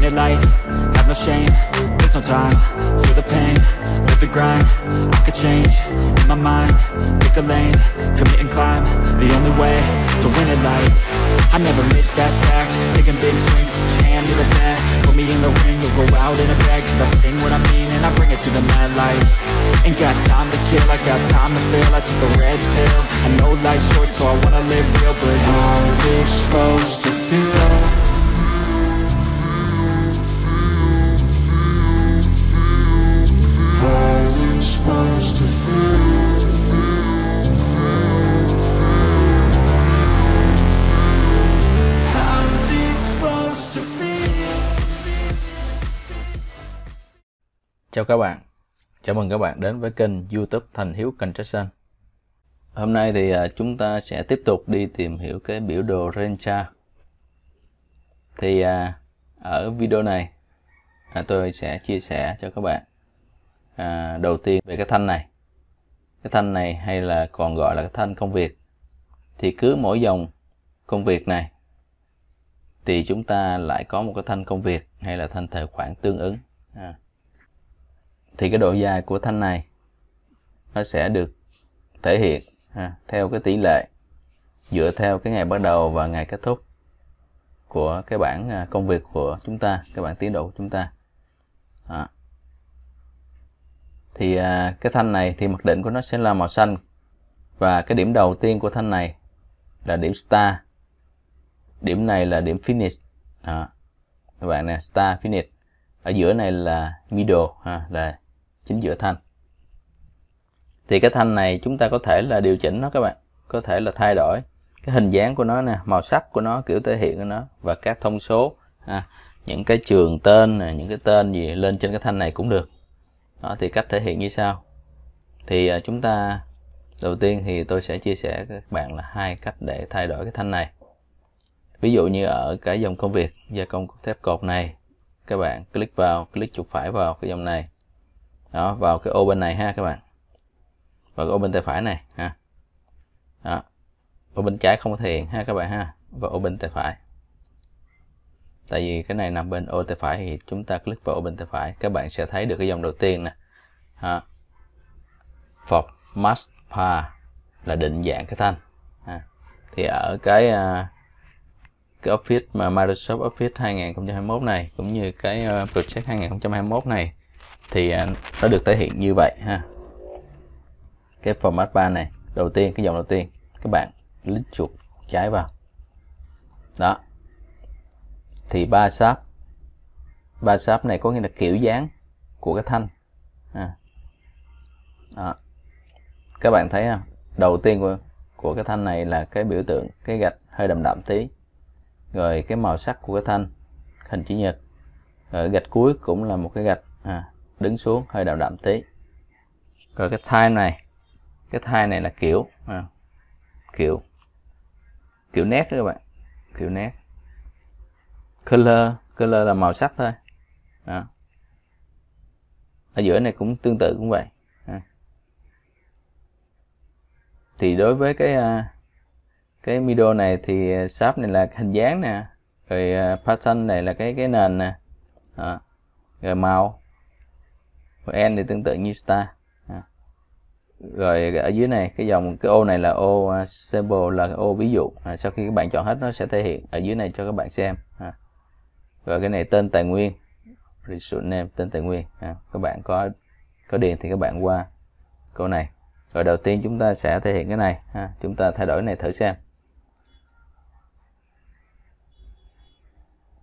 in your life Have no shame, there's no time for the pain, live the grind I could change, in my mind Pick a lane, commit and climb The only way to win at life I never miss, that fact Taking big swings, put your hand to the back Put me in the ring, you'll go out in a bag Cause I sing what I mean and I bring it to the mad light Ain't got time to kill, I got time to feel I took a red pill, I know life's short So I wanna live real, but how's it supposed to feel? Chào các bạn, chào mừng các bạn đến với kênh youtube Thành Hiếu Construction Hôm nay thì à, chúng ta sẽ tiếp tục đi tìm hiểu cái biểu đồ Rencha Thì à, ở video này à, tôi sẽ chia sẻ cho các bạn Đầu tiên về cái thanh này Cái thanh này hay là còn gọi là cái thanh công việc Thì cứ mỗi dòng công việc này thì chúng ta lại có một cái thanh công việc hay là thanh tài khoản tương ứng à thì cái độ dài của thanh này nó sẽ được thể hiện ha, theo cái tỷ lệ dựa theo cái ngày bắt đầu và ngày kết thúc của cái bản à, công việc của chúng ta cái bản tiến độ của chúng ta đó. thì à, cái thanh này thì mặc định của nó sẽ là màu xanh và cái điểm đầu tiên của thanh này là điểm star điểm này là điểm finish đó. các bạn nè star finish ở giữa này là middle ha, là chính giữa thanh thì cái thanh này chúng ta có thể là điều chỉnh nó các bạn có thể là thay đổi cái hình dáng của nó nè màu sắc của nó kiểu thể hiện của nó và các thông số à, những cái trường tên này, những cái tên gì lên trên cái thanh này cũng được đó, thì cách thể hiện như sau thì à, chúng ta đầu tiên thì tôi sẽ chia sẻ các bạn là hai cách để thay đổi cái thanh này ví dụ như ở cái dòng công việc gia công thép cột này các bạn click vào click chuột phải vào cái dòng này đó vào cái ô bên này ha các bạn và ô bên tay phải này ha đó. ô bên trái không có thể ha các bạn ha và ô bên tay phải tại vì cái này nằm bên ô tay phải thì chúng ta click vào ô bên tay phải các bạn sẽ thấy được cái dòng đầu tiên nè ha. Form mass par là định dạng cái thanh ha. thì ở cái à, cái Office mà Microsoft Office 2021 này cũng như cái à, project 2021 này thì à, nó được thể hiện như vậy ha cái format 3 này đầu tiên cái dòng đầu tiên các bạn click chuột trái vào đó thì ba sáp ba sáp này có nghĩa là kiểu dáng của cái thanh à. đó. các bạn thấy không đầu tiên của của cái thanh này là cái biểu tượng cái gạch hơi đậm đậm tí rồi cái màu sắc của cái thanh hình chữ nhật rồi gạch cuối cũng là một cái gạch à, đứng xuống hơi đậm đậm tí rồi cái time này cái time này là kiểu à, kiểu kiểu nét các bạn kiểu nét color color là màu sắc thôi à. ở giữa này cũng tương tự cũng vậy à. thì đối với cái à, cái video này thì à, sáp này là hình dáng nè rồi à, pattern này là cái cái nền nè à. rồi màu n thì tương tự như star rồi ở dưới này cái dòng cái ô này là ô uh, sample là ô ví dụ à, sau khi các bạn chọn hết nó sẽ thể hiện ở dưới này cho các bạn xem rồi cái này tên tài nguyên resource name tên tài nguyên các bạn có có điền thì các bạn qua câu này rồi đầu tiên chúng ta sẽ thể hiện cái này chúng ta thay đổi này thử xem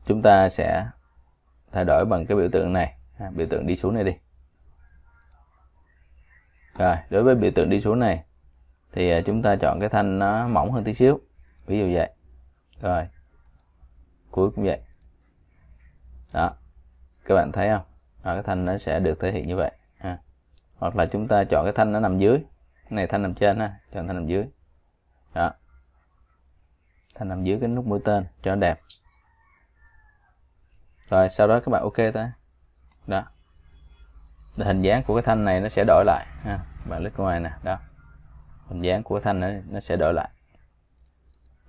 chúng ta sẽ thay đổi bằng cái biểu tượng này biểu tượng đi xuống này đi rồi, đối với biểu tượng đi xuống này thì à, chúng ta chọn cái thanh nó mỏng hơn tí xíu. Ví dụ vậy. Rồi. Cuối cũng vậy. Đó. Các bạn thấy không? Rồi, cái thanh nó sẽ được thể hiện như vậy ha. Hoặc là chúng ta chọn cái thanh nó nằm dưới. Cái này thanh nằm trên ha, chọn thanh nằm dưới. Đó. Thanh nằm dưới cái nút mũi tên cho nó đẹp. Rồi, sau đó các bạn ok ta. Đó hình dáng của cái thanh này nó sẽ đổi lại ha bạn lít ngoài nè đó hình dáng của thanh này nó sẽ đổi lại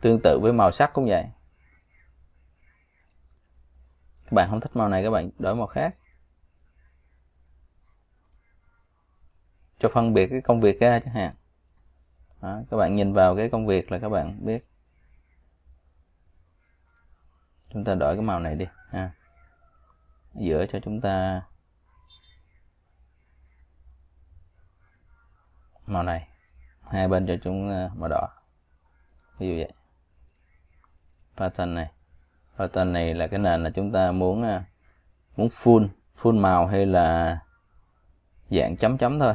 tương tự với màu sắc cũng vậy các bạn không thích màu này các bạn đổi màu khác cho phân biệt cái công việc ra chẳng hạn đó, các bạn nhìn vào cái công việc là các bạn biết chúng ta đổi cái màu này đi ha giữa cho chúng ta màu này hai bên cho chúng ờ, màu đỏ ví dụ vậy pattern này pattern này là cái nền là chúng ta muốn ờ, muốn full full màu hay là dạng chấm chấm thôi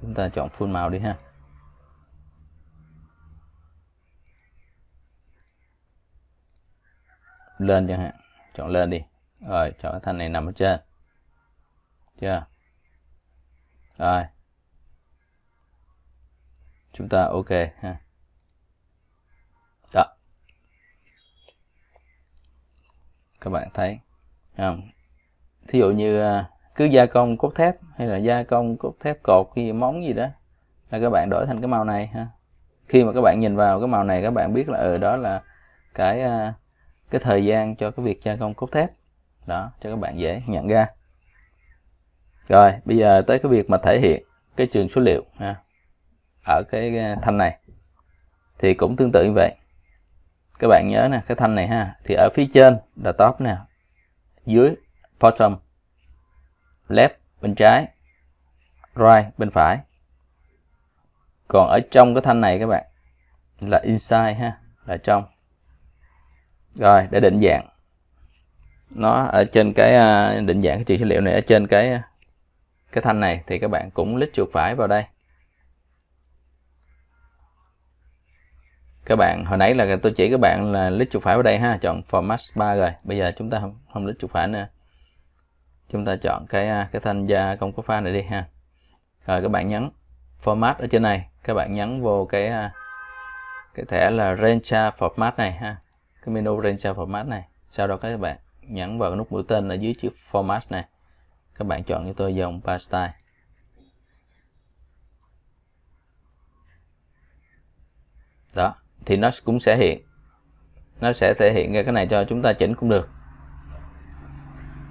chúng ta chọn full màu đi ha lên chẳng hạn chọn lên đi rồi chọn cái thanh này nằm ở trên chưa rồi. Chúng ta ok ha. Đó. Các bạn thấy không? Thí dụ như à, cứ gia công cốt thép hay là gia công cốt thép cột hay móng gì đó là các bạn đổi thành cái màu này ha. Khi mà các bạn nhìn vào cái màu này các bạn biết là ừ đó là cái à, cái thời gian cho cái việc gia công cốt thép. Đó, cho các bạn dễ nhận ra rồi bây giờ tới cái việc mà thể hiện cái trường số liệu ha ở cái à, thanh này thì cũng tương tự như vậy các bạn nhớ nè cái thanh này ha thì ở phía trên là top nè dưới bottom left bên trái right bên phải còn ở trong cái thanh này các bạn là inside ha là trong rồi để định dạng nó ở trên cái à, định dạng cái trường số liệu này ở trên cái à, cái thanh này thì các bạn cũng lít chuột phải vào đây các bạn hồi nãy là tôi chỉ các bạn là lít chuột phải vào đây ha chọn format 3 rồi bây giờ chúng ta không không lít chuột phải nữa chúng ta chọn cái à, cái thanh da công có pha này đi ha rồi các bạn nhấn format ở trên này các bạn nhấn vô cái à, cái thẻ là range format này ha cái menu range format này sau đó các bạn nhấn vào cái nút mũi tên ở dưới chữ format này các bạn chọn cho tôi dòng pastime đó thì nó cũng sẽ hiện nó sẽ thể hiện ra cái này cho chúng ta chỉnh cũng được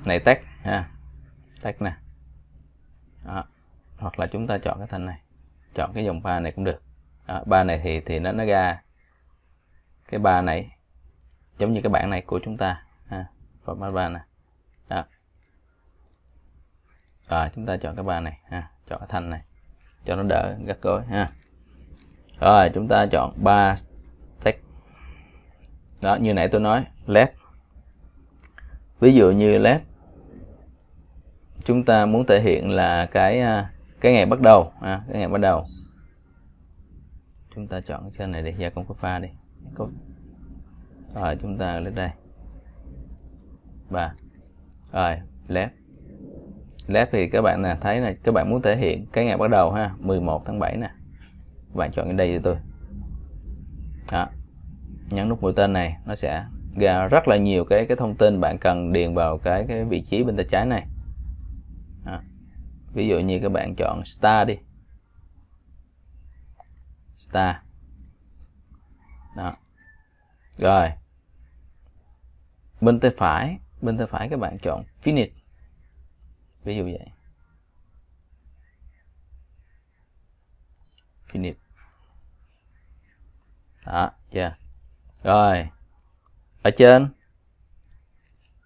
này tắt ha tắt nè đó. hoặc là chúng ta chọn cái thanh này chọn cái dòng ba này cũng được đó. ba này thì thì nó nó ra cái ba này giống như cái bảng này của chúng ta ha format ba nè đó rồi chúng ta chọn cái bàn này ha chọn cái thanh này cho nó đỡ gắt gối ha rồi chúng ta chọn ba stack đó như nãy tôi nói led ví dụ như led chúng ta muốn thể hiện là cái à, cái ngày bắt đầu à, cái ngày bắt đầu chúng ta chọn cái trên này để gia công có pha đi rồi chúng ta lên đây ba rồi left lab thì các bạn nè thấy là các bạn muốn thể hiện cái ngày bắt đầu ha 11 tháng 7 nè bạn chọn cái đây cho tôi đó nhấn nút mũi tên này nó sẽ ra rất là nhiều cái cái thông tin bạn cần điền vào cái cái vị trí bên tay trái này đó. ví dụ như các bạn chọn star đi star đó rồi bên tay phải bên tay phải các bạn chọn finish ví dụ vậy finish đó yeah rồi ở trên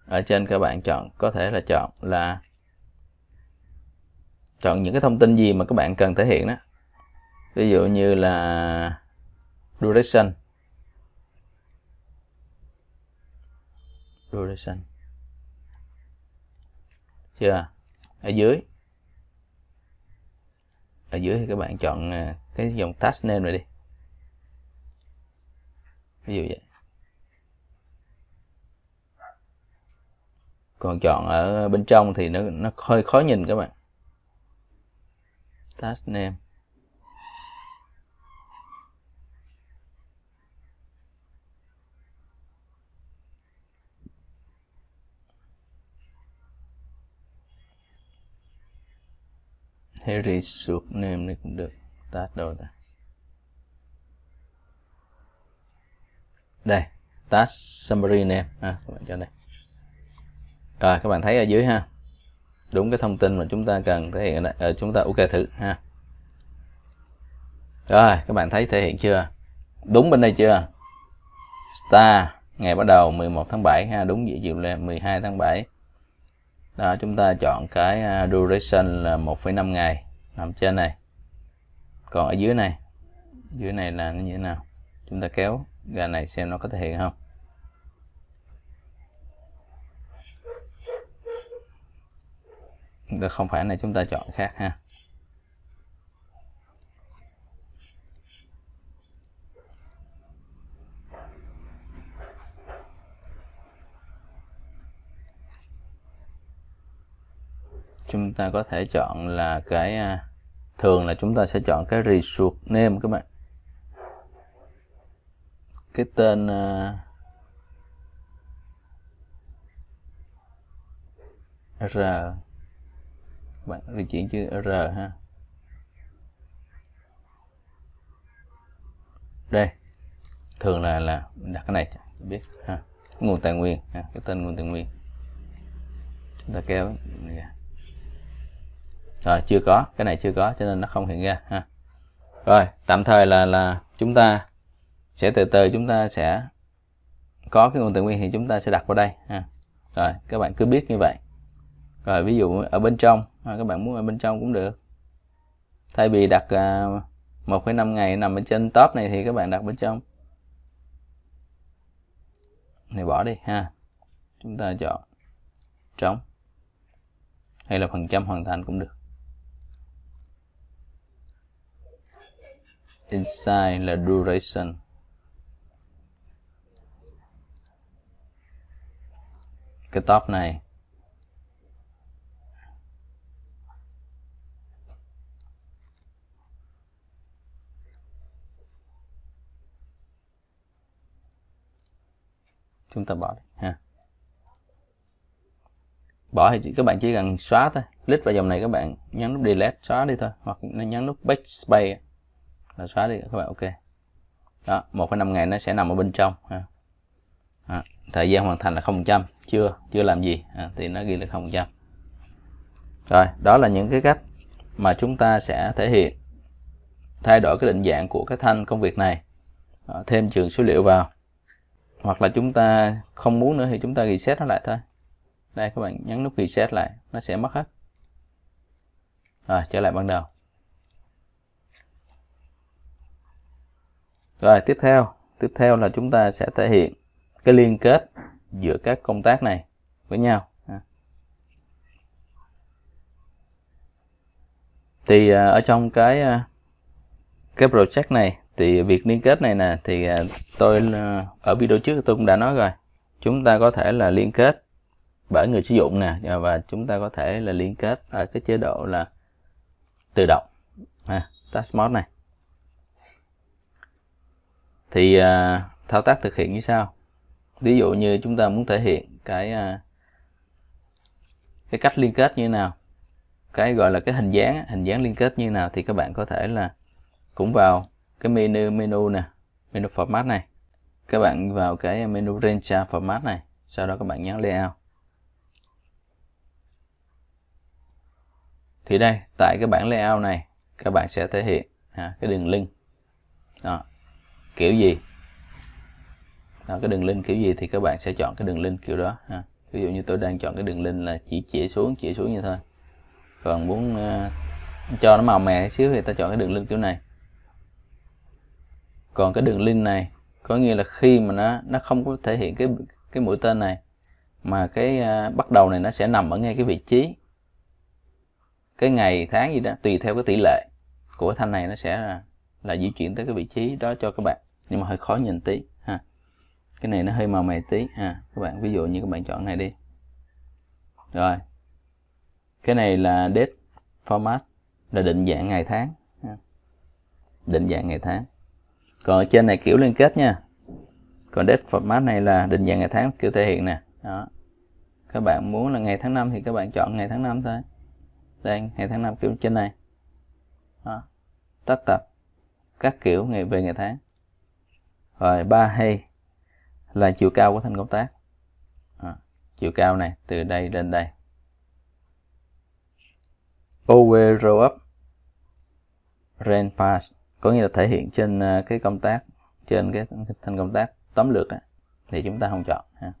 ở trên các bạn chọn có thể là chọn là chọn những cái thông tin gì mà các bạn cần thể hiện đó ví dụ như là duration duration chưa ở dưới ở dưới thì các bạn chọn à, cái dòng task name này đi ví dụ vậy còn chọn ở bên trong thì nó nó hơi khó nhìn các bạn task name Harry name này cũng được tát đâu ta đây task summary name à, các bạn cho đây rồi các bạn thấy ở dưới ha đúng cái thông tin mà chúng ta cần thể hiện ở đây. À, chúng ta ok thử ha rồi các bạn thấy thể hiện chưa đúng bên đây chưa star ngày bắt đầu 11 tháng 7 ha đúng dữ liệu là 12 tháng 7 đó chúng ta chọn cái à, duration là 1,5 ngày nằm trên này còn ở dưới này dưới này là như thế nào chúng ta kéo ra này xem nó có thể hiện không không phải là chúng ta chọn khác ha chúng ta có thể chọn là cái à, thường là chúng ta sẽ chọn cái resource name các bạn cái tên uh, r bạn di chuyển chữ r ha đây thường là là đặt cái này biết ha nguồn tài nguyên ha. cái tên nguồn tài nguyên chúng ta kéo ra rồi chưa có cái này chưa có cho nên nó không hiện ra ha rồi tạm thời là là chúng ta sẽ từ từ chúng ta sẽ có cái nguồn tài nguyên thì chúng ta sẽ đặt vào đây ha rồi các bạn cứ biết như vậy rồi ví dụ ở bên trong các bạn muốn ở bên trong cũng được thay vì đặt à, một năm ngày nằm ở trên top này thì các bạn đặt bên trong này bỏ đi ha chúng ta chọn trống hay là phần trăm hoàn thành cũng được inside là duration cái top này chúng ta bỏ đi ha bỏ thì các bạn chỉ cần xóa thôi click vào dòng này các bạn nhấn nút delete xóa đi thôi hoặc nhấn nút backspace là xóa đi các bạn ok đó một năm ngày nó sẽ nằm ở bên trong ha. À, thời gian hoàn thành là không trăm chưa chưa làm gì à, thì nó ghi là không trăm rồi đó là những cái cách mà chúng ta sẽ thể hiện thay đổi cái định dạng của cái thanh công việc này à, thêm trường số liệu vào hoặc là chúng ta không muốn nữa thì chúng ta reset nó lại thôi đây các bạn nhấn nút reset lại nó sẽ mất hết rồi trở lại ban đầu rồi tiếp theo tiếp theo là chúng ta sẽ thể hiện cái liên kết giữa các công tác này với nhau à. thì à, ở trong cái à, cái project này thì việc liên kết này nè thì tôi ở video trước tôi cũng đã nói rồi chúng ta có thể là liên kết bởi người sử dụng nè và chúng ta có thể là liên kết ở cái chế độ là tự động à, task mode này thì à, thao tác thực hiện như sau ví dụ như chúng ta muốn thể hiện cái à, cái cách liên kết như nào cái gọi là cái hình dáng hình dáng liên kết như nào thì các bạn có thể là cũng vào cái menu menu nè menu format này các bạn vào cái menu range format này sau đó các bạn nhấn layout thì đây tại cái bảng layout này các bạn sẽ thể hiện à, cái đường link đó, kiểu gì đó, cái đường link kiểu gì thì các bạn sẽ chọn cái đường link kiểu đó ha. ví dụ như tôi đang chọn cái đường link là chỉ chỉ xuống chỉ xuống như thôi còn muốn uh, cho nó màu mè xíu thì ta chọn cái đường link kiểu này còn cái đường link này có nghĩa là khi mà nó nó không có thể hiện cái cái mũi tên này mà cái uh, bắt đầu này nó sẽ nằm ở ngay cái vị trí cái ngày tháng gì đó tùy theo cái tỷ lệ của thanh này nó sẽ là, là di chuyển tới cái vị trí đó cho các bạn nhưng mà hơi khó nhìn tí ha cái này nó hơi màu mày tí ha các bạn ví dụ như các bạn chọn này đi rồi cái này là date format là định dạng ngày tháng ha. định dạng ngày tháng còn ở trên này kiểu liên kết nha còn date format này là định dạng ngày tháng kiểu thể hiện nè đó các bạn muốn là ngày tháng năm thì các bạn chọn ngày tháng năm thôi đây ngày tháng năm kiểu trên này đó. tất tập các kiểu ngày về ngày tháng rồi ba hay là chiều cao của thanh công tác à, chiều cao này từ đây lên đây over row up range pass có nghĩa là thể hiện trên à, cái công tác trên cái thanh công tác tấm lược á, thì chúng ta không chọn ha.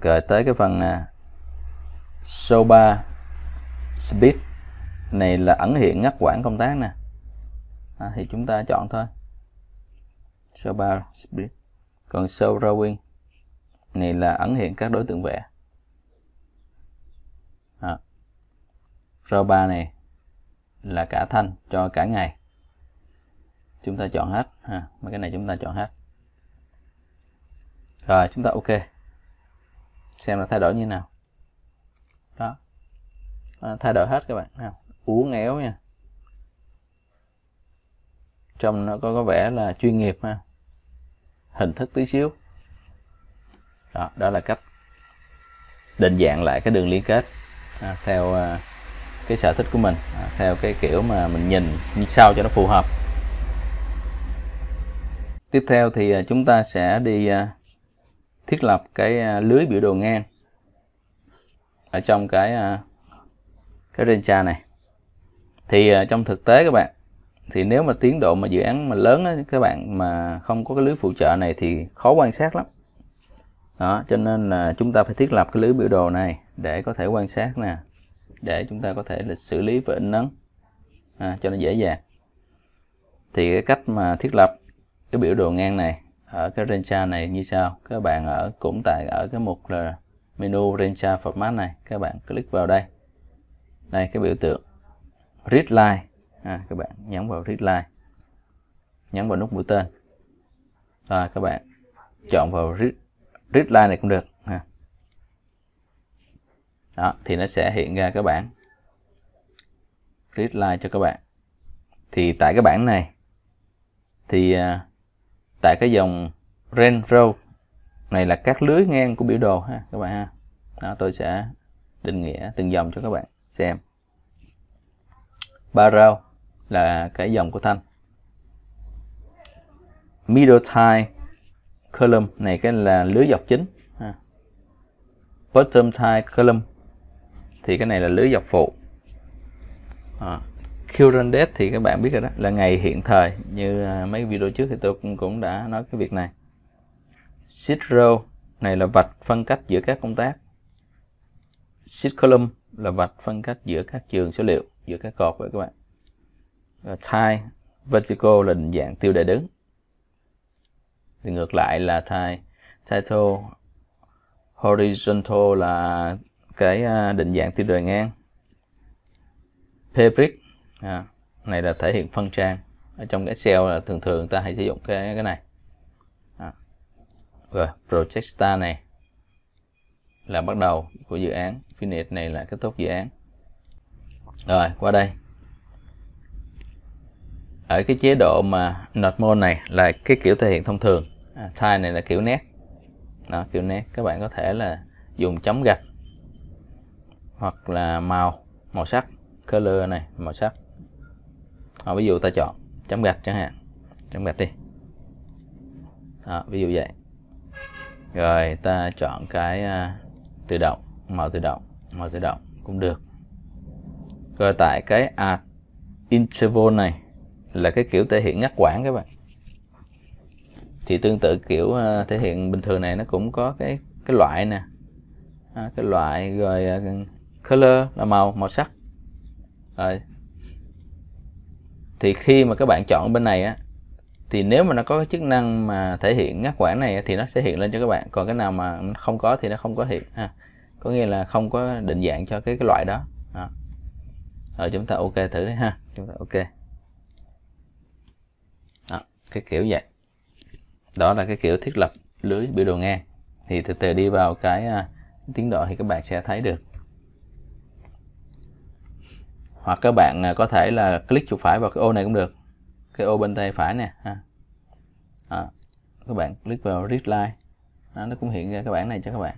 rồi tới cái phần uh, show bar speed này là ẩn hiện ngắt quãng công tác nè à, thì chúng ta chọn thôi show bar split còn show drawing này là ẩn hiện các đối tượng vẽ à. row bar này là cả thanh cho cả ngày chúng ta chọn hết ha mấy cái này chúng ta chọn hết rồi chúng ta ok xem là thay đổi như nào đó à, thay đổi hết các bạn nào uống éo nha trông nó có, có vẻ là chuyên nghiệp ha hình thức tí xíu đó, đó là cách định dạng lại cái đường liên kết à, theo à, cái sở thích của mình à, theo cái kiểu mà mình nhìn như sau cho nó phù hợp tiếp theo thì à, chúng ta sẽ đi à, thiết lập cái à, lưới biểu đồ ngang ở trong cái à, cái range này thì à, trong thực tế các bạn thì nếu mà tiến độ mà dự án mà lớn á, các bạn mà không có cái lưới phụ trợ này thì khó quan sát lắm đó cho nên là chúng ta phải thiết lập cái lưới biểu đồ này để có thể quan sát nè để chúng ta có thể là xử lý và in ấn à, cho nó dễ dàng thì cái cách mà thiết lập cái biểu đồ ngang này ở cái range này như sau các bạn ở cũng tại ở cái mục là menu range format này các bạn click vào đây đây cái biểu tượng grid line à, các bạn nhấn vào readline nhấn vào nút mũi tên à, các bạn chọn vào read, readline này cũng được ha. đó thì nó sẽ hiện ra các bạn readline cho các bạn thì tại cái bảng này thì à, tại cái dòng range row này là các lưới ngang của biểu đồ ha các bạn ha đó, tôi sẽ định nghĩa từng dòng cho các bạn xem ba row là cái dòng của thanh middle tie column này cái là lưới dọc chính bottom tie column thì cái này là lưới dọc phụ à, current date thì các bạn biết rồi đó là ngày hiện thời như à, mấy video trước thì tôi cũng, cũng đã nói cái việc này sheet row này là vạch phân cách giữa các công tác sheet column là vạch phân cách giữa các trường số liệu giữa các cột với các bạn Ờ, thai vertical là định dạng tiêu đề đứng thì ngược lại là thai title horizontal là cái ờ, định dạng tiêu đề ngang pbrick à, này là thể hiện phân trang ở trong cái cell là thường thường ta hay sử dụng cái cái này à. rồi project star này là bắt đầu của dự án finish này là kết thúc dự án rồi qua đây ở cái chế độ mà not mode này là cái kiểu thể hiện thông thường à, tile này là kiểu nét đó kiểu nét các bạn có thể là dùng chấm gạch hoặc là màu màu sắc color này màu sắc à, ví dụ ta chọn chấm gạch chẳng hạn chấm gạch đi à, ví dụ vậy rồi ta chọn cái uh, tự động màu tự động màu tự động cũng được rồi tại cái art interval này là cái kiểu thể hiện ngắt quãng các bạn thì tương tự kiểu ờ, thể hiện bình thường này nó cũng có cái cái loại nè à, cái loại rồi ờ, color là màu màu sắc rồi thì khi mà các bạn chọn bên này á thì nếu mà nó có cái chức năng mà thể hiện ngắt quãng này thì nó sẽ hiện lên cho các bạn còn cái nào mà không có thì nó không có hiện ha có nghĩa là không có định dạng cho cái cái loại đó, đó. rồi chúng ta ok thử đi ha chúng ta ok cái kiểu vậy đó là cái kiểu thiết lập lưới biểu đồ ngang thì từ từ đi vào cái à, tiến độ thì các bạn sẽ thấy được hoặc các bạn à, có thể là click chuột phải vào cái ô này cũng được cái ô bên tay phải nè ha à, các bạn click vào read line nó cũng hiện ra cái bảng này cho các bạn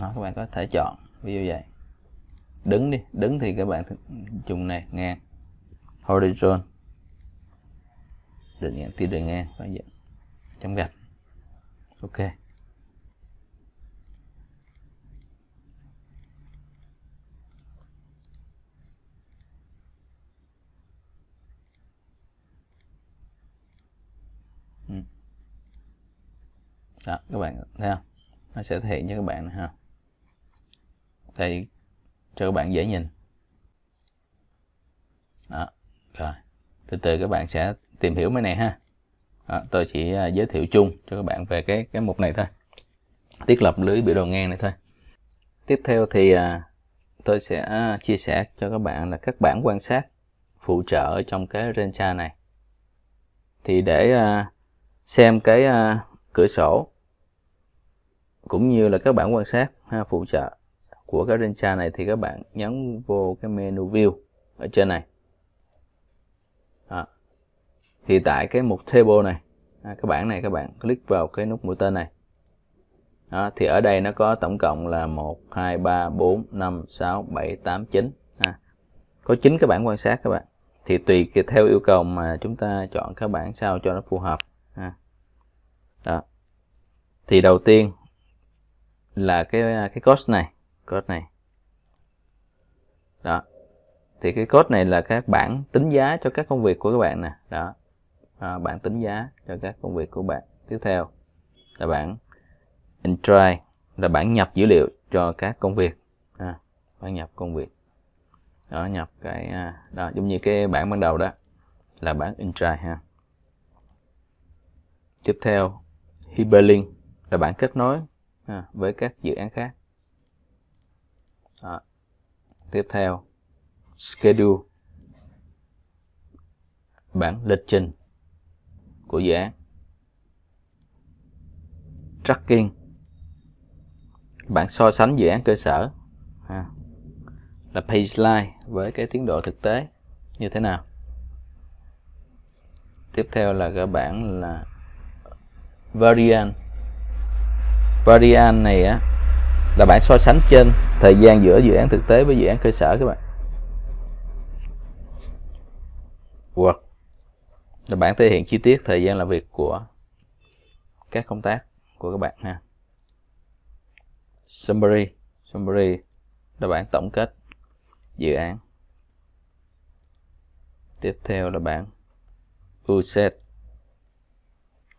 đó, các bạn có thể chọn ví dụ vậy đứng đi đứng thì các bạn dùng này ngang horizon định ngang thì đường ngang phải vậy chấm gạch ok ừ. đó các bạn thấy không nó sẽ thể hiện cho các bạn ha tại cho các bạn dễ nhìn đó rồi từ từ các bạn sẽ tìm hiểu mấy này ha đó, tôi chỉ à, giới thiệu chung cho các bạn về cái cái mục này thôi thiết lập lưới biểu đồ ngang này thôi tiếp theo thì à, tôi sẽ à, chia sẻ cho các bạn là các bản quan sát phụ trợ trong cái range này thì để xem cái cửa sổ cũng như là các bản quan sát ha, phụ trợ của cái Rincha này thì các bạn nhấn vô cái menu view ở trên này à. thì tại cái mục table này à, cái bảng này các bạn click vào cái nút mũi tên này đó, thì ở đây nó có tổng cộng là 1, 2, 3, 4, 5, 6, 7, 8, 9 à, có 9 cái bảng quan sát các bạn thì tùy theo yêu cầu mà chúng ta chọn các bảng sao cho nó phù hợp à. đó. thì đầu tiên là cái à, cái cost này code này đó thì cái code này là các bảng tính giá cho các công việc của các bạn nè đó à, bảng tính giá cho các công việc của bạn tiếp theo là bảng entry là bảng nhập dữ liệu cho các công việc à, bảng nhập công việc đó nhập cái à, đó giống như cái bảng ban đầu đó là bảng entry ha tiếp theo hyperlink là bảng kết nối à, với các dự án khác tiếp theo schedule bản lịch trình của dự án tracking bản so sánh dự án cơ sở à, là page line với cái tiến độ thực tế như thế nào tiếp theo là cái bảng là variant variant này á là bạn so sánh trên thời gian giữa dự án thực tế với dự án cơ sở các bạn Word là bản thể hiện chi tiết thời gian làm việc của các công tác của các bạn ha summary summary là bản tổng kết dự án tiếp theo là bản USET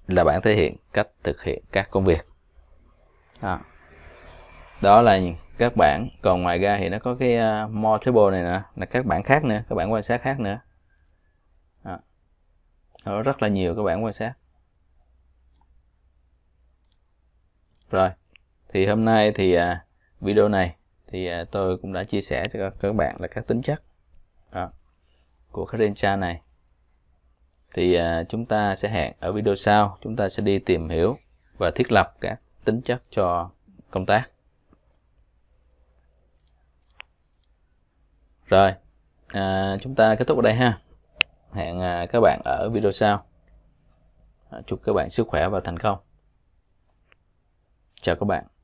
là bản thể hiện cách thực hiện các công việc à đó là các bản còn ngoài ra thì nó có cái uh, more table này nè là các bản khác nữa các bản quan sát khác nữa đó. Đó, rất là nhiều các bản quan sát rồi thì hôm nay thì uh, video này thì uh, tôi cũng đã chia sẻ cho các bạn là các tính chất đó, của cái này thì uh, chúng ta sẽ hẹn ở video sau chúng ta sẽ đi tìm hiểu và thiết lập các tính chất cho công tác rồi à, chúng ta kết thúc ở đây ha hẹn à, các bạn ở video sau à, chúc các bạn sức khỏe và thành công chào các bạn